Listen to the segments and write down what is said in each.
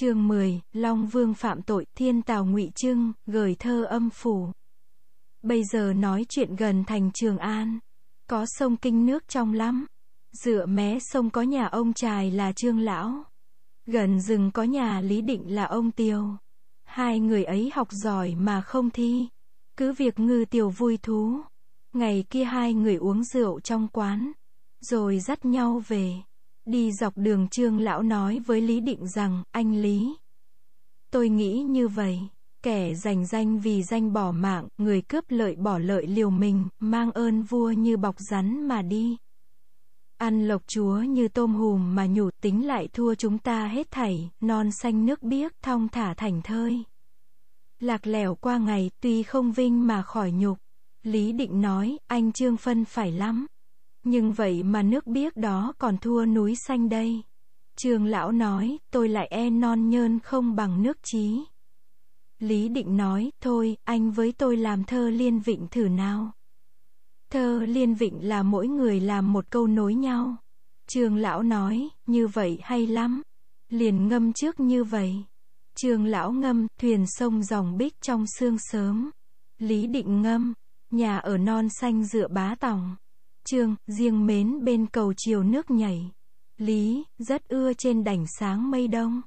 chương 10, Long Vương phạm tội, Thiên Tào Ngụy Trưng, gửi thơ âm phủ. Bây giờ nói chuyện gần thành Trường An, có sông kinh nước trong lắm. Dựa mé sông có nhà ông trài là Trương lão, gần rừng có nhà Lý Định là ông Tiêu. Hai người ấy học giỏi mà không thi, cứ việc ngư tiểu vui thú. Ngày kia hai người uống rượu trong quán, rồi dắt nhau về. Đi dọc đường Trương Lão nói với Lý Định rằng, anh Lý, tôi nghĩ như vậy, kẻ giành danh vì danh bỏ mạng, người cướp lợi bỏ lợi liều mình, mang ơn vua như bọc rắn mà đi. Ăn lộc chúa như tôm hùm mà nhủ tính lại thua chúng ta hết thảy, non xanh nước biếc, thong thả thành thơi. Lạc lẻo qua ngày, tuy không vinh mà khỏi nhục. Lý định nói, anh Trương Phân phải lắm. Nhưng vậy mà nước biếc đó còn thua núi xanh đây. Trường lão nói, tôi lại e non nhơn không bằng nước trí. Lý định nói, thôi, anh với tôi làm thơ liên vịnh thử nào. Thơ liên vịnh là mỗi người làm một câu nối nhau. Trường lão nói, như vậy hay lắm. Liền ngâm trước như vậy. Trường lão ngâm, thuyền sông dòng bích trong sương sớm. Lý định ngâm, nhà ở non xanh dựa bá tòng. Trương, riêng mến bên cầu chiều nước nhảy. Lý, rất ưa trên đảnh sáng mây đông.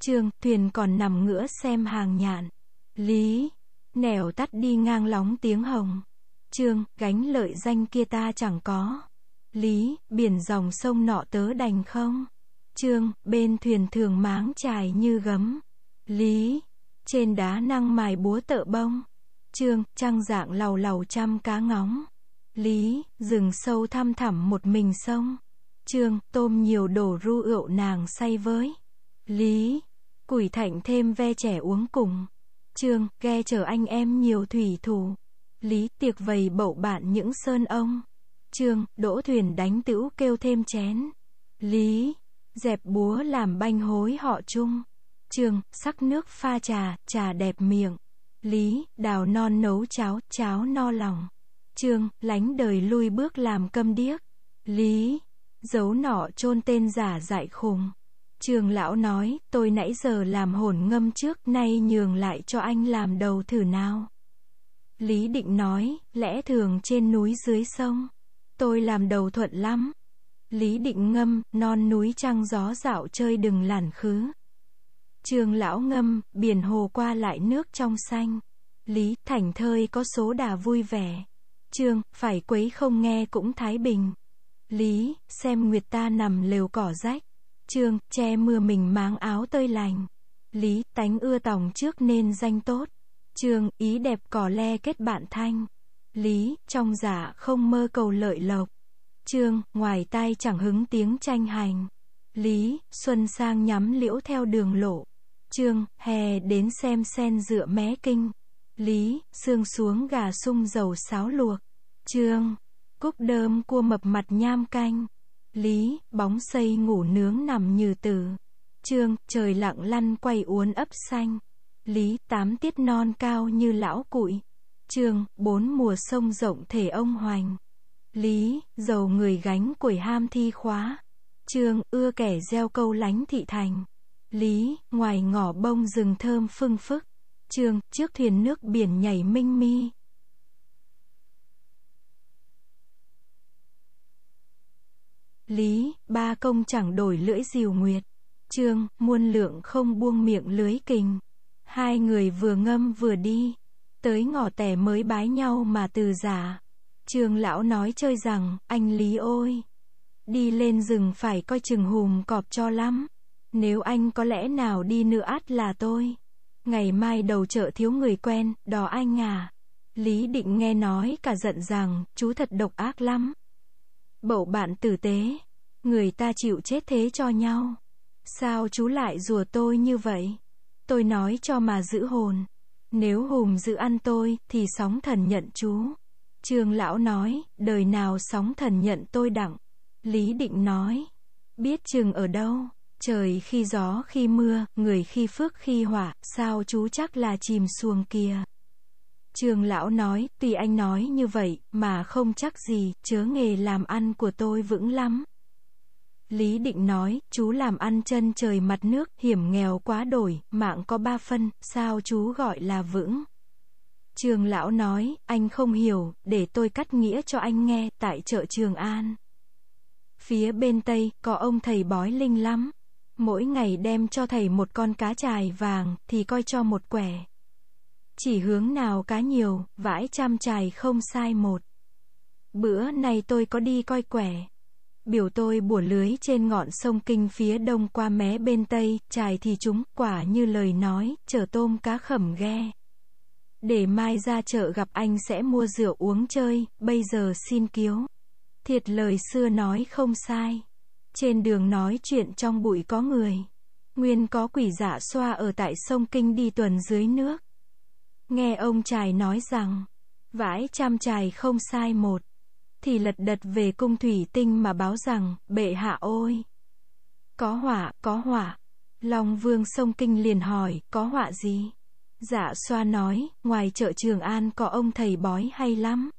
Trương, thuyền còn nằm ngửa xem hàng nhạn. Lý, nẻo tắt đi ngang lóng tiếng hồng. Trương, gánh lợi danh kia ta chẳng có. Lý, biển dòng sông nọ tớ đành không. Trương, bên thuyền thường máng trài như gấm. Lý, trên đá năng mài búa tợ bông. Trương, trăng dạng lầu lầu trăm cá ngóng lý, rừng sâu thăm thẳm một mình sông. Trương, tôm nhiều đổ ru rượu nàng say với. Lý, củi thạnh thêm ve trẻ uống cùng. Trương, ghe chở anh em nhiều thủy thủ. Lý, tiệc vầy bậu bạn những sơn ông. Trương, đỗ thuyền đánh tữu kêu thêm chén. Lý, dẹp búa làm banh hối họ chung. Trương, sắc nước pha trà, trà đẹp miệng. Lý, đào non nấu cháo, cháo no lòng chương lánh đời lui bước làm câm điếc lý giấu nọ chôn tên giả dại khùng trường lão nói tôi nãy giờ làm hồn ngâm trước nay nhường lại cho anh làm đầu thử nào lý định nói lẽ thường trên núi dưới sông tôi làm đầu thuận lắm lý định ngâm non núi trăng gió dạo chơi đừng lản khứ trường lão ngâm biển hồ qua lại nước trong xanh lý thảnh thơi có số đà vui vẻ Trương phải quấy không nghe cũng thái bình lý xem nguyệt ta nằm lều cỏ rách Trương che mưa mình máng áo tơi lành lý tánh ưa tòng trước nên danh tốt Trương ý đẹp cỏ le kết bạn thanh lý trong giả dạ không mơ cầu lợi lộc Trương ngoài tai chẳng hứng tiếng tranh hành lý xuân sang nhắm liễu theo đường lộ Trương hè đến xem sen dựa mé kinh Lý, xương xuống gà sung dầu sáo luộc. Trương, cúc đơm cua mập mặt nham canh. Lý, bóng xây ngủ nướng nằm như tử. Trương, trời lặng lăn quay uốn ấp xanh. Lý, tám tiết non cao như lão cụi. Trương, bốn mùa sông rộng thể ông hoành. Lý, dầu người gánh củi ham thi khóa. Trương, ưa kẻ gieo câu lánh thị thành. Lý, ngoài ngỏ bông rừng thơm phưng phức. Trường, chiếc thuyền nước biển nhảy minh mi. Lý, ba công chẳng đổi lưỡi diều nguyệt. Trương, muôn lượng không buông miệng lưới kình. Hai người vừa ngâm vừa đi. Tới ngõ tẻ mới bái nhau mà từ giả. Trương lão nói chơi rằng, anh Lý ôi. Đi lên rừng phải coi chừng hùm cọp cho lắm. Nếu anh có lẽ nào đi nữa át là tôi. Ngày mai đầu chợ thiếu người quen, đò anh à. Lý định nghe nói cả giận rằng, chú thật độc ác lắm. Bậu bạn tử tế, người ta chịu chết thế cho nhau. Sao chú lại rùa tôi như vậy? Tôi nói cho mà giữ hồn. Nếu hùm giữ ăn tôi, thì sóng thần nhận chú. Trương lão nói, đời nào sóng thần nhận tôi đặng. Lý định nói, biết trường ở đâu? Trời khi gió khi mưa, người khi phước khi hỏa, sao chú chắc là chìm xuồng kia. Trường lão nói, tùy anh nói như vậy, mà không chắc gì, chớ nghề làm ăn của tôi vững lắm. Lý Định nói, chú làm ăn chân trời mặt nước, hiểm nghèo quá đổi, mạng có ba phân, sao chú gọi là vững. Trường lão nói, anh không hiểu, để tôi cắt nghĩa cho anh nghe, tại chợ Trường An. Phía bên Tây, có ông thầy bói linh lắm. Mỗi ngày đem cho thầy một con cá chài vàng thì coi cho một quẻ. Chỉ hướng nào cá nhiều, vãi trăm chài không sai một. Bữa nay tôi có đi coi quẻ. Biểu tôi bủa lưới trên ngọn sông Kinh phía đông qua mé bên tây, chài thì chúng quả như lời nói, chở tôm cá khẩm ghe. Để mai ra chợ gặp anh sẽ mua rượu uống chơi, bây giờ xin kiếu. Thiệt lời xưa nói không sai. Trên đường nói chuyện trong bụi có người. Nguyên có quỷ dạ xoa ở tại sông Kinh đi tuần dưới nước. Nghe ông trài nói rằng, vãi trăm trài không sai một. Thì lật đật về cung thủy tinh mà báo rằng, bệ hạ ôi. Có hỏa, có hỏa. Long vương sông Kinh liền hỏi, có họa gì? Dạ xoa nói, ngoài chợ Trường An có ông thầy bói hay lắm.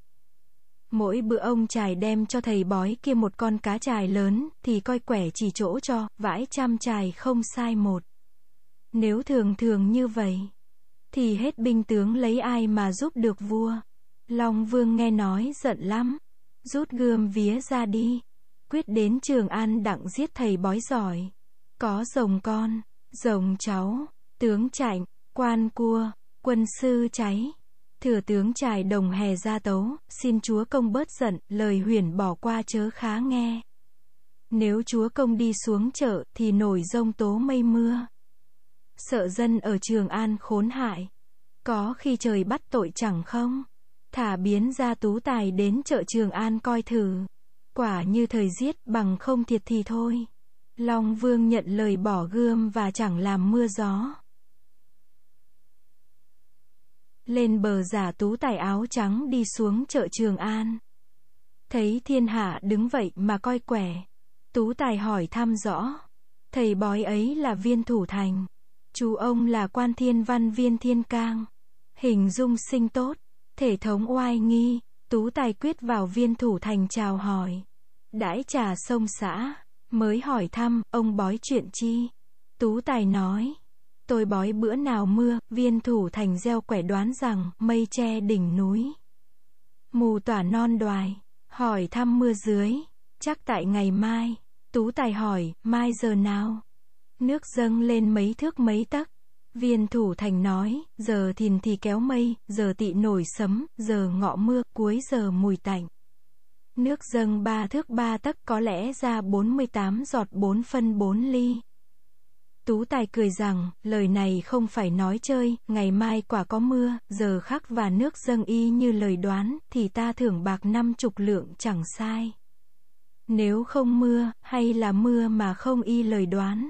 Mỗi bữa ông chài đem cho thầy bói kia một con cá chài lớn, thì coi quẻ chỉ chỗ cho, vãi trăm chài không sai một. Nếu thường thường như vậy, thì hết binh tướng lấy ai mà giúp được vua. Long Vương nghe nói giận lắm, rút gươm vía ra đi, quyết đến Trường An đặng giết thầy bói giỏi. Có rồng con, rồng cháu, tướng chạnh, quan cua, quân sư cháy thừa tướng trài đồng hè ra tấu, xin chúa công bớt giận, lời huyền bỏ qua chớ khá nghe. Nếu chúa công đi xuống chợ, thì nổi rông tố mây mưa. Sợ dân ở Trường An khốn hại. Có khi trời bắt tội chẳng không? Thả biến ra tú tài đến chợ Trường An coi thử. Quả như thời giết bằng không thiệt thì thôi. Long Vương nhận lời bỏ gươm và chẳng làm mưa gió lên bờ giả tú tài áo trắng đi xuống chợ Trường An. Thấy thiên hạ đứng vậy mà coi quẻ. Tú tài hỏi thăm rõ. Thầy bói ấy là viên thủ thành. Chú ông là quan thiên văn viên thiên cang. Hình dung sinh tốt. Thể thống oai nghi. Tú tài quyết vào viên thủ thành chào hỏi. Đãi trà sông xã. Mới hỏi thăm, ông bói chuyện chi. Tú tài nói tôi bói bữa nào mưa, viên thủ thành gieo quẻ đoán rằng, mây che đỉnh núi. Mù tỏa non đoài, hỏi thăm mưa dưới, chắc tại ngày mai, tú tài hỏi, mai giờ nào? Nước dâng lên mấy thước mấy tấc viên thủ thành nói, giờ thìn thì kéo mây, giờ tị nổi sấm, giờ ngọ mưa, cuối giờ mùi tạnh. Nước dâng ba thước ba tấc có lẽ ra bốn mươi tám giọt bốn phân bốn ly. Tú Tài cười rằng, lời này không phải nói chơi, ngày mai quả có mưa, giờ khắc và nước dâng y như lời đoán, thì ta thưởng bạc năm chục lượng chẳng sai. Nếu không mưa, hay là mưa mà không y lời đoán.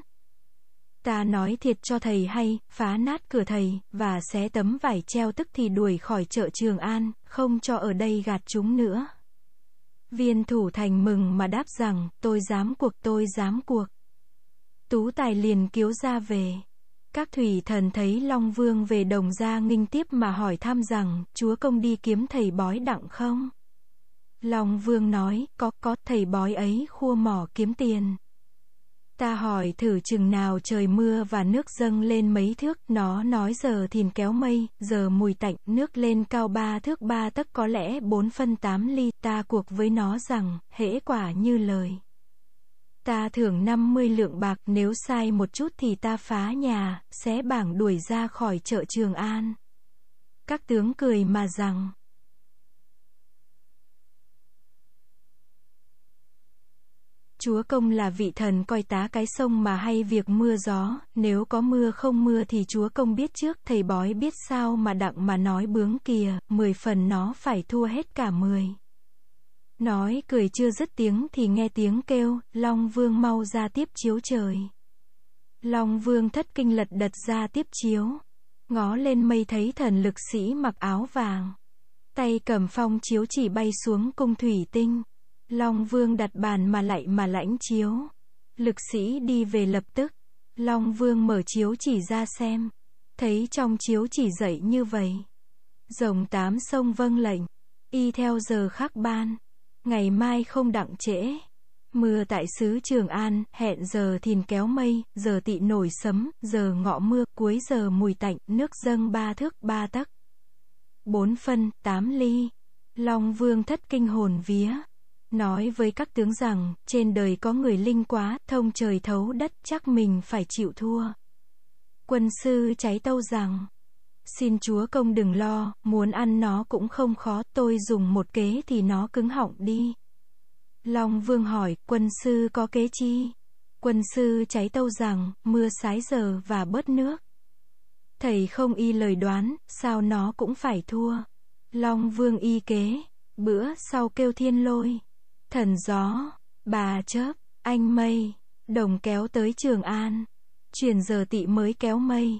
Ta nói thiệt cho thầy hay, phá nát cửa thầy, và xé tấm vải treo tức thì đuổi khỏi chợ Trường An, không cho ở đây gạt chúng nữa. Viên thủ thành mừng mà đáp rằng, tôi dám cuộc tôi dám cuộc. Tú Tài liền kiếu ra về. Các thủy thần thấy Long Vương về đồng gia nghinh tiếp mà hỏi thăm rằng, chúa công đi kiếm thầy bói đặng không? Long Vương nói, có, có, thầy bói ấy khua mỏ kiếm tiền. Ta hỏi thử chừng nào trời mưa và nước dâng lên mấy thước, nó nói giờ thìn kéo mây, giờ mùi tạnh, nước lên cao ba thước ba tấc có lẽ bốn phân tám ly, ta cuộc với nó rằng, hễ quả như lời ta thưởng 50 lượng bạc, nếu sai một chút thì ta phá nhà, xé bảng đuổi ra khỏi chợ Trường An. Các tướng cười mà rằng, Chúa công là vị thần coi tá cái sông mà hay việc mưa gió, nếu có mưa không mưa thì chúa công biết trước, thầy bói biết sao mà đặng mà nói bướng kìa, mười phần nó phải thua hết cả mười. Nói cười chưa dứt tiếng thì nghe tiếng kêu, Long Vương mau ra tiếp chiếu trời. Long Vương thất kinh lật đật ra tiếp chiếu, ngó lên mây thấy thần lực sĩ mặc áo vàng, tay cầm phong chiếu chỉ bay xuống cung thủy tinh. Long Vương đặt bàn mà lại mà lãnh chiếu. Lực sĩ đi về lập tức, Long Vương mở chiếu chỉ ra xem, thấy trong chiếu chỉ dậy như vậy. Rồng tám sông vâng lệnh, y theo giờ khắc ban ngày mai không đặng trễ. Mưa tại xứ Trường An, hẹn giờ thìn kéo mây, giờ tị nổi sấm, giờ ngọ mưa, cuối giờ mùi tạnh, nước dâng ba thước ba tấc Bốn phân, tám ly. Long vương thất kinh hồn vía. Nói với các tướng rằng, trên đời có người linh quá, thông trời thấu đất, chắc mình phải chịu thua. Quân sư cháy tâu rằng, Xin chúa công đừng lo, muốn ăn nó cũng không khó, tôi dùng một kế thì nó cứng họng đi. Long Vương hỏi, quân sư có kế chi? Quân sư cháy tâu rằng, mưa sái giờ và bớt nước. Thầy không y lời đoán, sao nó cũng phải thua. Long Vương y kế, bữa sau kêu thiên lôi, thần gió, bà chớp, anh mây, đồng kéo tới Trường An, chuyển giờ tị mới kéo mây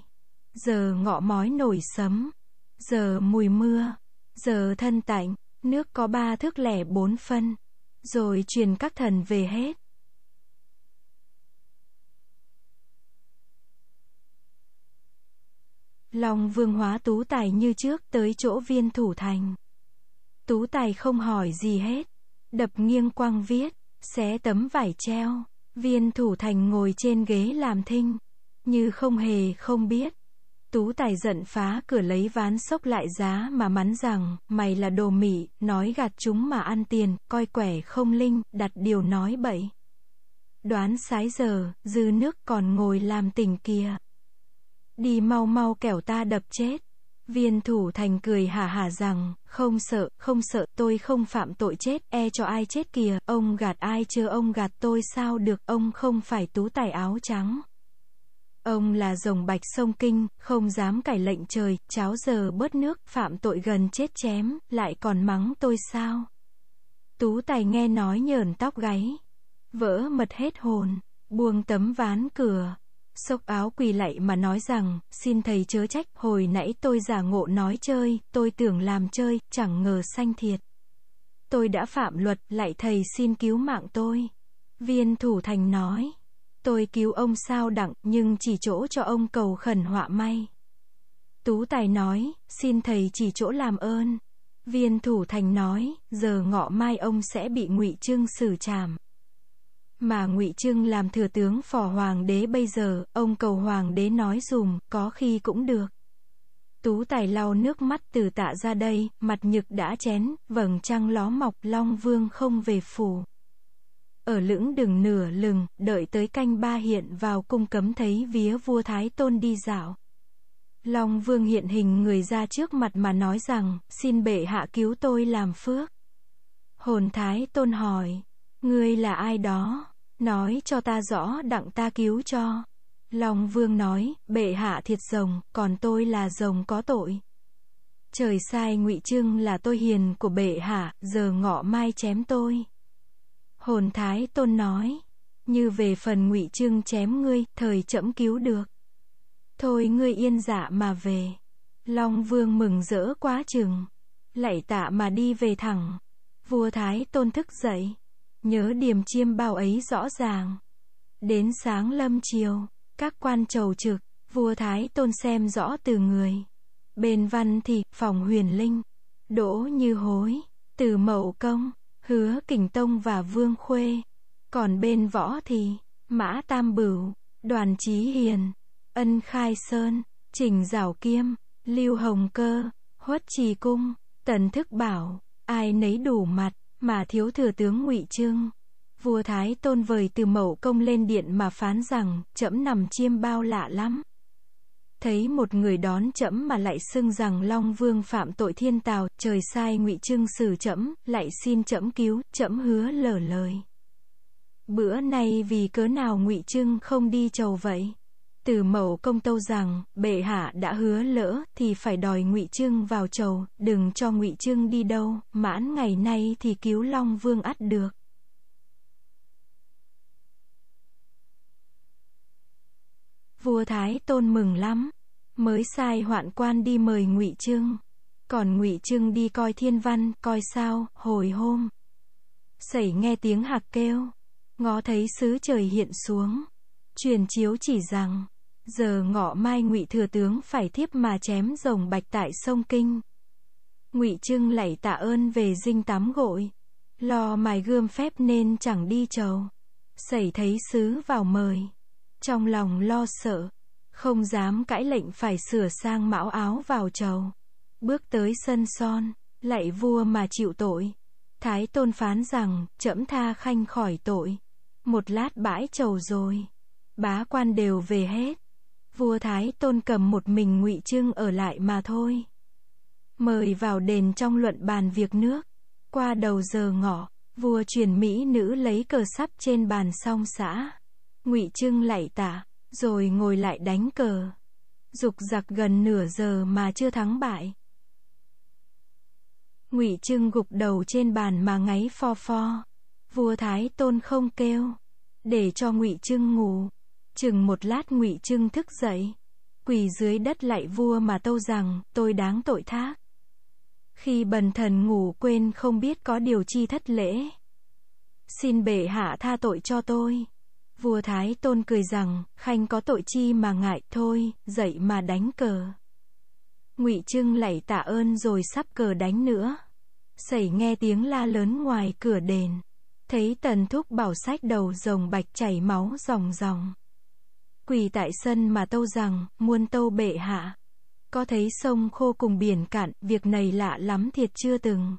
giờ ngọ mói nổi sấm, giờ mùi mưa, giờ thân tạnh, nước có ba thước lẻ bốn phân, rồi truyền các thần về hết. Lòng vương hóa tú tài như trước tới chỗ viên thủ thành. Tú tài không hỏi gì hết, đập nghiêng quang viết, xé tấm vải treo, viên thủ thành ngồi trên ghế làm thinh, như không hề không biết. Tú tài giận phá cửa lấy ván sốc lại giá mà mắn rằng, mày là đồ mị nói gạt chúng mà ăn tiền, coi quẻ không linh, đặt điều nói bậy. Đoán sái giờ, dư nước còn ngồi làm tình kia. Đi mau mau kẻo ta đập chết. Viên thủ thành cười hà hà rằng, không sợ, không sợ, tôi không phạm tội chết, e cho ai chết kìa, ông gạt ai chưa ông gạt tôi sao được, ông không phải tú tài áo trắng. Ông là rồng bạch sông kinh, không dám cải lệnh trời, cháo giờ bớt nước, phạm tội gần chết chém, lại còn mắng tôi sao? Tú tài nghe nói nhờn tóc gáy, vỡ mật hết hồn, buông tấm ván cửa, xốc áo quỳ lạy mà nói rằng, xin thầy chớ trách, hồi nãy tôi giả ngộ nói chơi, tôi tưởng làm chơi, chẳng ngờ sanh thiệt. Tôi đã phạm luật, lại thầy xin cứu mạng tôi. Viên thủ thành nói tôi cứu ông sao đặng, nhưng chỉ chỗ cho ông cầu khẩn họa may. Tú Tài nói, xin thầy chỉ chỗ làm ơn. Viên thủ thành nói, giờ ngọ mai ông sẽ bị Ngụy Trương xử trảm. Mà Ngụy Trương làm thừa tướng phò hoàng đế bây giờ, ông cầu hoàng đế nói dùm, có khi cũng được. Tú Tài lau nước mắt từ tạ ra đây, mặt nhực đã chén, vầng trăng ló mọc, Long Vương không về phủ ở lưỡng đừng nửa lừng, đợi tới canh ba hiện vào cung cấm thấy vía vua Thái Tôn đi dạo. Long Vương hiện hình người ra trước mặt mà nói rằng, xin bệ hạ cứu tôi làm phước. Hồn Thái Tôn hỏi, ngươi là ai đó, nói cho ta rõ đặng ta cứu cho. Long Vương nói, bệ hạ thiệt rồng, còn tôi là rồng có tội. Trời sai ngụy trưng là tôi hiền của bệ hạ, giờ ngọ mai chém tôi. Hồn Thái Tôn nói, như về phần ngụy trương chém ngươi, thời chậm cứu được. Thôi ngươi yên dạ mà về. Long Vương mừng rỡ quá chừng, lạy tạ mà đi về thẳng. Vua Thái Tôn thức dậy, nhớ điểm chiêm bao ấy rõ ràng. Đến sáng lâm chiều, các quan trầu trực, vua Thái Tôn xem rõ từ người. Bên văn thì, phòng huyền linh, đỗ như hối, từ mậu công, Hứa Kình Tông và Vương Khuê. Còn bên võ thì, Mã Tam Bửu, Đoàn Chí Hiền, Ân Khai Sơn, Trình Giảo Kiêm, Lưu Hồng Cơ, Huất Trì Cung, Tần Thức Bảo, ai nấy đủ mặt, mà thiếu thừa tướng Ngụy Trương. Vua Thái Tôn vời từ mậu công lên điện mà phán rằng, trẫm nằm chiêm bao lạ lắm thấy một người đón trẫm mà lại xưng rằng long vương phạm tội thiên tào trời sai ngụy trưng xử trẫm lại xin trẫm cứu trẫm hứa lở lời bữa nay vì cớ nào ngụy trưng không đi chầu vậy từ mẫu công tâu rằng bệ hạ đã hứa lỡ thì phải đòi ngụy trưng vào chầu đừng cho ngụy trưng đi đâu mãn ngày nay thì cứu long vương ắt được vua thái tôn mừng lắm mới sai hoạn quan đi mời ngụy trương còn ngụy trương đi coi thiên văn coi sao hồi hôm sẩy nghe tiếng hạc kêu ngó thấy sứ trời hiện xuống truyền chiếu chỉ rằng giờ ngọ mai ngụy thừa tướng phải thiếp mà chém rồng bạch tại sông kinh ngụy trương lạy tạ ơn về dinh tắm gội lo mài gươm phép nên chẳng đi chầu sẩy thấy sứ vào mời trong lòng lo sợ, không dám cãi lệnh phải sửa sang mão áo vào trầu. Bước tới sân son, lạy vua mà chịu tội. Thái tôn phán rằng, trẫm tha khanh khỏi tội. Một lát bãi trầu rồi. Bá quan đều về hết. Vua Thái tôn cầm một mình ngụy trưng ở lại mà thôi. Mời vào đền trong luận bàn việc nước. Qua đầu giờ ngọ, vua truyền mỹ nữ lấy cờ sắp trên bàn song xã ngụy trưng lạy tạ, rồi ngồi lại đánh cờ dục giặc gần nửa giờ mà chưa thắng bại ngụy trưng gục đầu trên bàn mà ngáy pho pho vua thái tôn không kêu để cho ngụy trưng ngủ chừng một lát ngụy trưng thức dậy quỳ dưới đất lại vua mà tâu rằng tôi đáng tội thác khi bần thần ngủ quên không biết có điều chi thất lễ xin bệ hạ tha tội cho tôi Vua Thái Tôn cười rằng, Khanh có tội chi mà ngại, thôi, dậy mà đánh cờ. Ngụy Trưng lạy tạ ơn rồi sắp cờ đánh nữa. Sẩy nghe tiếng la lớn ngoài cửa đền, thấy Tần Thúc bảo sách đầu rồng bạch chảy máu ròng ròng. Quỳ tại sân mà tâu rằng, muôn tâu bệ hạ. Có thấy sông khô cùng biển cạn, việc này lạ lắm thiệt chưa từng.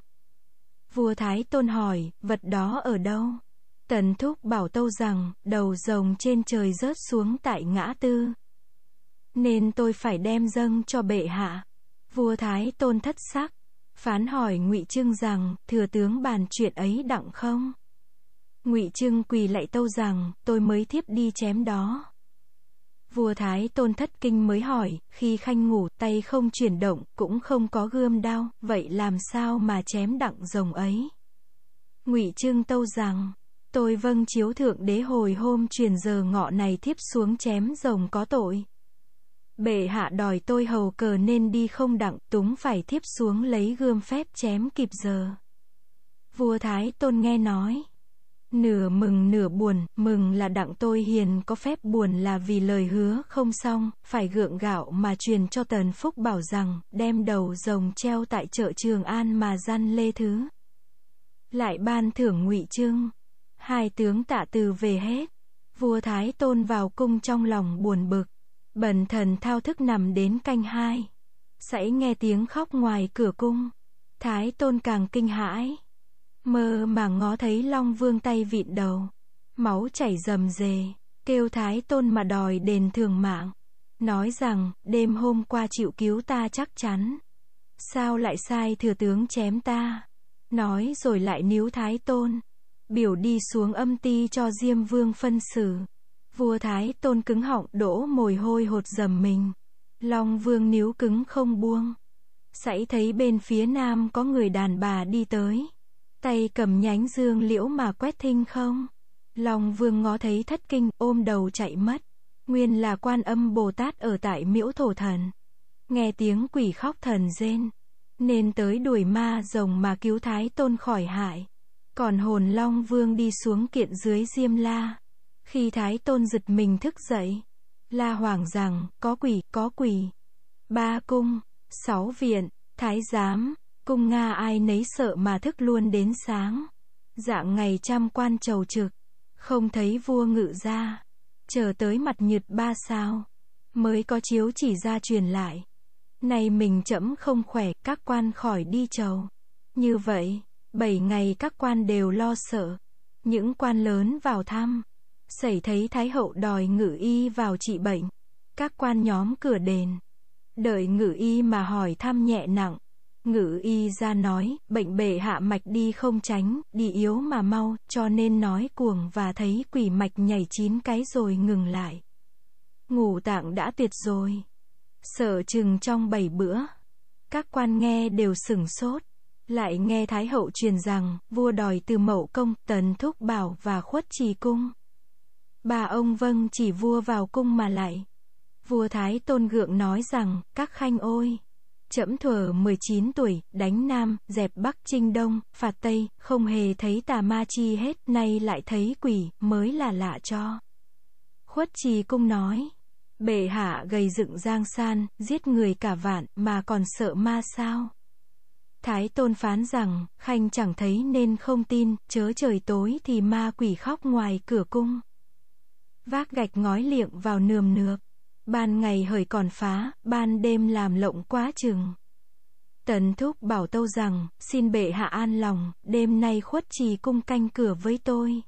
Vua Thái Tôn hỏi, vật đó ở đâu? Tần Thúc bảo Tâu rằng, đầu rồng trên trời rớt xuống tại ngã tư. Nên tôi phải đem dâng cho bệ hạ. Vua Thái Tôn thất sắc, phán hỏi Ngụy Trương rằng, thừa tướng bàn chuyện ấy đặng không? Ngụy Trương quỳ lại Tâu rằng, tôi mới thiếp đi chém đó. Vua Thái Tôn thất kinh mới hỏi, khi khanh ngủ tay không chuyển động, cũng không có gươm đau vậy làm sao mà chém đặng rồng ấy? Ngụy Trương Tâu rằng Tôi vâng chiếu thượng đế hồi hôm truyền giờ ngọ này thiếp xuống chém rồng có tội. Bệ hạ đòi tôi hầu cờ nên đi không đặng, túng phải thiếp xuống lấy gươm phép chém kịp giờ. Vua Thái Tôn nghe nói. Nửa mừng nửa buồn, mừng là đặng tôi hiền có phép buồn là vì lời hứa không xong, phải gượng gạo mà truyền cho tần phúc bảo rằng, đem đầu rồng treo tại chợ Trường An mà gian lê thứ. Lại ban thưởng ngụy trương hai tướng tạ từ về hết. Vua Thái Tôn vào cung trong lòng buồn bực. Bần thần thao thức nằm đến canh hai. Sãy nghe tiếng khóc ngoài cửa cung. Thái Tôn càng kinh hãi. Mơ mà ngó thấy Long Vương tay vịn đầu. Máu chảy rầm rề. Kêu Thái Tôn mà đòi đền thường mạng. Nói rằng, đêm hôm qua chịu cứu ta chắc chắn. Sao lại sai thừa tướng chém ta? Nói rồi lại níu Thái Tôn biểu đi xuống âm ti cho Diêm Vương phân xử. Vua Thái Tôn cứng họng đổ mồi hôi hột dầm mình. Long Vương níu cứng không buông. Sãy thấy bên phía nam có người đàn bà đi tới. Tay cầm nhánh dương liễu mà quét thinh không. Long Vương ngó thấy thất kinh ôm đầu chạy mất. Nguyên là quan âm Bồ Tát ở tại miễu thổ thần. Nghe tiếng quỷ khóc thần rên. Nên tới đuổi ma rồng mà cứu Thái Tôn khỏi hại. Còn hồn Long Vương đi xuống kiện dưới Diêm La. Khi Thái Tôn giật mình thức dậy, La Hoàng rằng, có quỷ, có quỷ. Ba cung, sáu viện, thái giám, cung Nga ai nấy sợ mà thức luôn đến sáng. Dạng ngày trăm quan chầu trực, không thấy vua ngự ra. Chờ tới mặt nhật ba sao, mới có chiếu chỉ ra truyền lại. nay mình chậm không khỏe, các quan khỏi đi chầu Như vậy. Bảy ngày các quan đều lo sợ. Những quan lớn vào thăm. Xảy thấy Thái hậu đòi ngự y vào trị bệnh. Các quan nhóm cửa đền. Đợi ngự y mà hỏi thăm nhẹ nặng. Ngự y ra nói, bệnh bể hạ mạch đi không tránh, đi yếu mà mau, cho nên nói cuồng và thấy quỷ mạch nhảy chín cái rồi ngừng lại. Ngủ tạng đã tuyệt rồi. Sợ chừng trong bảy bữa. Các quan nghe đều sửng sốt. Lại nghe Thái Hậu truyền rằng, vua đòi từ mậu công, tần thúc bảo và khuất trì cung. Bà ông vâng chỉ vua vào cung mà lại. Vua Thái Tôn Gượng nói rằng, các khanh ôi! Chẫm thuở 19 tuổi, đánh Nam, dẹp Bắc chinh Đông, phạt Tây, không hề thấy tà ma chi hết, nay lại thấy quỷ, mới là lạ cho. Khuất trì cung nói, bệ hạ gầy dựng giang san, giết người cả vạn, mà còn sợ ma sao? Thái Tôn phán rằng, Khanh chẳng thấy nên không tin, chớ trời tối thì ma quỷ khóc ngoài cửa cung. Vác gạch ngói liệng vào nườm nượp, ban ngày hời còn phá, ban đêm làm lộng quá chừng. Tần thúc bảo tâu rằng, xin bệ hạ an lòng, đêm nay khuất trì cung canh cửa với tôi.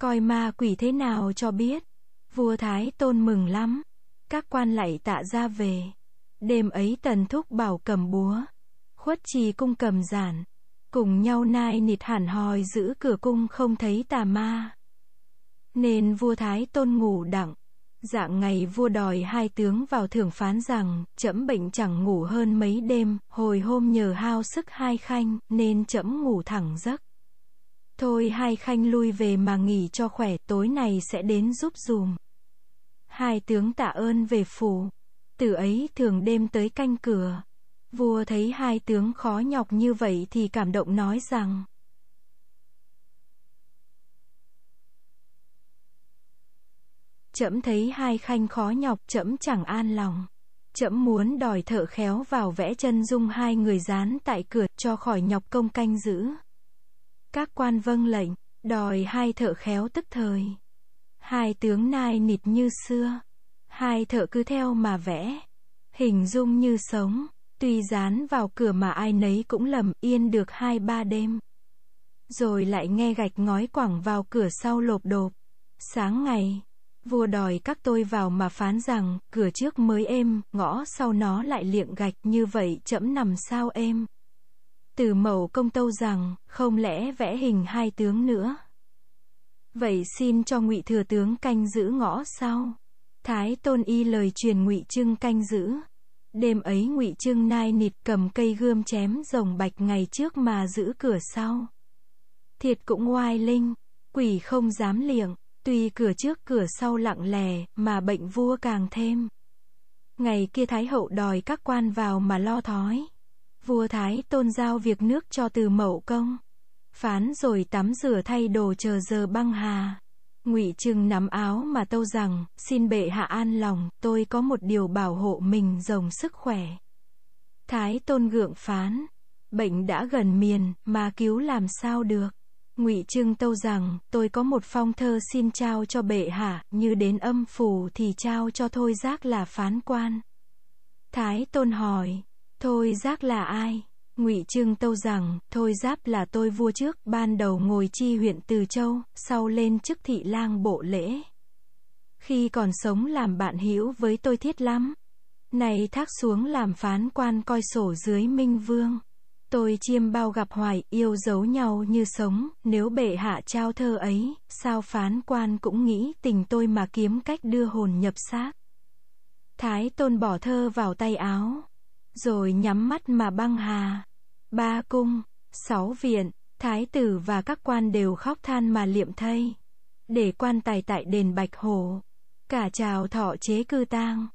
Coi ma quỷ thế nào cho biết. Vua Thái Tôn mừng lắm. Các quan lại tạ ra về. Đêm ấy tần thúc bảo cầm búa, khuất trì cung cầm giản, cùng nhau nai nịt hẳn hòi giữ cửa cung không thấy tà ma. Nên vua Thái Tôn ngủ đặng, dạng ngày vua đòi hai tướng vào thưởng phán rằng, trẫm bệnh chẳng ngủ hơn mấy đêm, hồi hôm nhờ hao sức hai khanh, nên trẫm ngủ thẳng giấc. Thôi hai khanh lui về mà nghỉ cho khỏe, tối này sẽ đến giúp dùm. Hai tướng tạ ơn về phủ, từ ấy thường đêm tới canh cửa. Vua thấy hai tướng khó nhọc như vậy thì cảm động nói rằng Chậm thấy hai khanh khó nhọc, chậm chẳng an lòng. Chậm muốn đòi thợ khéo vào vẽ chân dung hai người dán tại cửa cho khỏi nhọc công canh giữ. Các quan vâng lệnh, đòi hai thợ khéo tức thời. Hai tướng nai nịt như xưa. Hai thợ cứ theo mà vẽ. Hình dung như sống. Tuy dán vào cửa mà ai nấy cũng lầm yên được hai ba đêm. Rồi lại nghe gạch ngói quẳng vào cửa sau lộp đột. Sáng ngày, vua đòi các tôi vào mà phán rằng, cửa trước mới êm, ngõ sau nó lại liệng gạch như vậy chẫm nằm sao êm. Từ mẫu công tâu rằng, không lẽ vẽ hình hai tướng nữa. Vậy xin cho ngụy thừa tướng canh giữ ngõ sau. Thái tôn y lời truyền ngụy trưng canh giữ đêm ấy ngụy trương nai nịt cầm cây gươm chém rồng bạch ngày trước mà giữ cửa sau thiệt cũng oai linh quỷ không dám liệng tuy cửa trước cửa sau lặng lè mà bệnh vua càng thêm ngày kia thái hậu đòi các quan vào mà lo thói vua thái tôn giao việc nước cho từ mậu công phán rồi tắm rửa thay đồ chờ giờ băng hà Ngụy Trừng nắm áo mà tâu rằng, xin bệ hạ an lòng, tôi có một điều bảo hộ mình rồng sức khỏe. Thái Tôn gượng phán, bệnh đã gần miền, mà cứu làm sao được. Ngụy Trưng tâu rằng, tôi có một phong thơ xin trao cho bệ hạ, như đến âm phủ thì trao cho thôi giác là phán quan. Thái Tôn hỏi, thôi giác là ai? Ngụy Trương Tâu rằng, thôi giáp là tôi vua trước, ban đầu ngồi chi huyện Từ Châu, sau lên chức thị lang bộ lễ. Khi còn sống làm bạn hữu với tôi thiết lắm. Này thác xuống làm phán quan coi sổ dưới Minh Vương. Tôi chiêm bao gặp hoài, yêu giấu nhau như sống, nếu bệ hạ trao thơ ấy, sao phán quan cũng nghĩ tình tôi mà kiếm cách đưa hồn nhập xác. Thái tôn bỏ thơ vào tay áo, rồi nhắm mắt mà băng hà ba cung, sáu viện, thái tử và các quan đều khóc than mà liệm thây. Để quan tài tại đền Bạch Hồ, cả chào thọ chế cư tang.